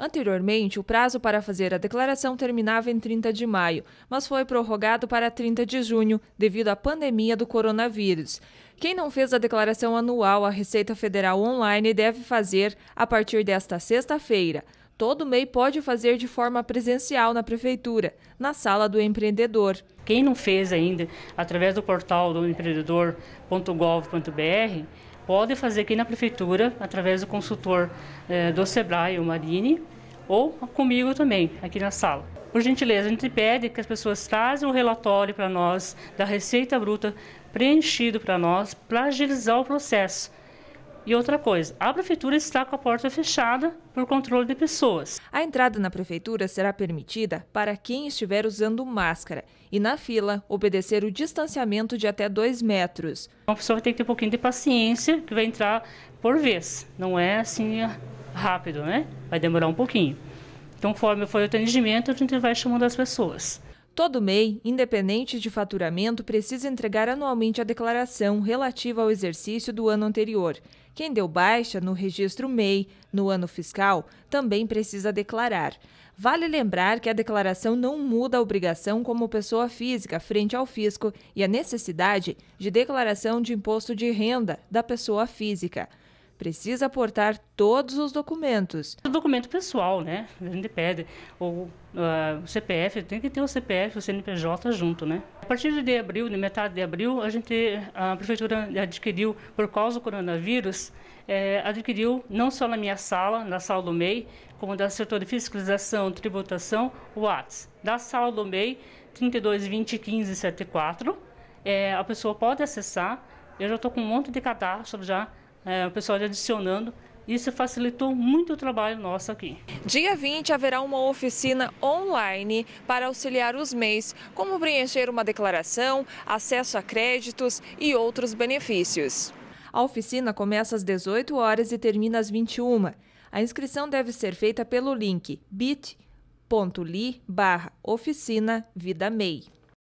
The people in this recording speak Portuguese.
Anteriormente, o prazo para fazer a declaração terminava em 30 de maio, mas foi prorrogado para 30 de junho devido à pandemia do coronavírus. Quem não fez a declaração anual à Receita Federal online deve fazer a partir desta sexta-feira. Todo MEI pode fazer de forma presencial na prefeitura, na sala do empreendedor. Quem não fez ainda, através do portal do empreendedor.gov.br, pode fazer aqui na prefeitura, através do consultor eh, do SEBRAE, o Marini, ou comigo também, aqui na sala. Por gentileza, a gente pede que as pessoas trazem o um relatório para nós da Receita Bruta preenchido para nós, para agilizar o processo e outra coisa, a prefeitura está com a porta fechada por controle de pessoas. A entrada na prefeitura será permitida para quem estiver usando máscara e na fila obedecer o distanciamento de até dois metros. Uma pessoa vai ter que ter um pouquinho de paciência que vai entrar por vez, não é assim ah, rápido, né? Vai demorar um pouquinho. Então, conforme for o atendimento, a gente vai chamando as pessoas. Todo MEI, independente de faturamento, precisa entregar anualmente a declaração relativa ao exercício do ano anterior. Quem deu baixa no registro MEI no ano fiscal também precisa declarar. Vale lembrar que a declaração não muda a obrigação como pessoa física frente ao fisco e a necessidade de declaração de imposto de renda da pessoa física precisa aportar todos os documentos. O documento pessoal, né? A gente pede. Ou uh, o CPF, tem que ter o CPF e o CNPJ junto, né? A partir de abril, de metade de abril, a gente, a prefeitura adquiriu, por causa do coronavírus, eh, adquiriu não só na minha sala, na sala do MEI, como da setor de fiscalização, tributação, o ATS. Da sala do MEI, 32201574, é, eh, a pessoa pode acessar. Eu já estou com um monte de cadastro já é, o pessoal adicionando. Isso facilitou muito o trabalho nosso aqui. Dia 20 haverá uma oficina online para auxiliar os MEIs, como preencher uma declaração, acesso a créditos e outros benefícios. A oficina começa às 18 horas e termina às 21. A inscrição deve ser feita pelo link bit.ly barra oficina Vida MEI.